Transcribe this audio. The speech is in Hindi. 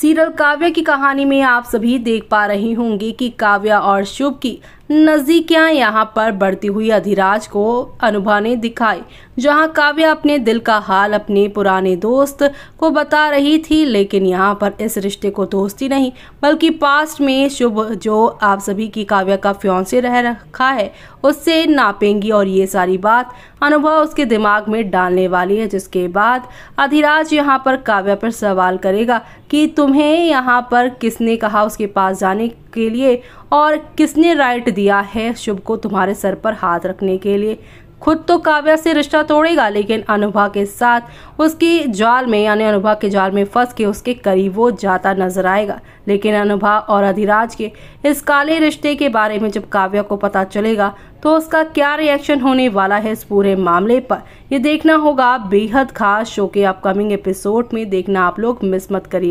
सीरियल काव्या की कहानी में आप सभी देख पा रहे होंगे कि काव्या और शुभ की नज़दीकियाँ यहाँ पर बढ़ती हुई अधिराज को अनुभा ने दिखाई जहाँ काव्या अपने दिल का हाल अपने पुराने दोस्त को बता रही थी लेकिन यहाँ पर इस रिश्ते को दोस्ती नहीं बल्कि पास्ट में शुभ जो आप सभी की काव्या का फ्योंसे रह रखा है उससे नापेंगी और ये सारी बात अनुभव उसके दिमाग में डालने वाली है जिसके बाद अधिराज यहाँ पर काव्या पर सवाल करेगा कि तुम्हें यहाँ पर किसने कहा उसके पास जाने के लिए और किसने राइट दिया है शुभ को तुम्हारे सर पर हाथ रखने के लिए खुद तो काव्या से रिश्ता तोड़ेगा लेकिन अनुभा के साथ उसकी जाल में यानी अनुभा के जाल में फंस के उसके करीब वो जाता नजर आएगा लेकिन अनुभा और अधिराज के इस काले रिश्ते के बारे में जब काव्या को पता चलेगा तो उसका क्या रिएक्शन होने वाला है इस पूरे मामले पर ये देखना होगा बेहद खास शो के अपकमिंग एपिसोड में देखना आप लोग मिस मत करिए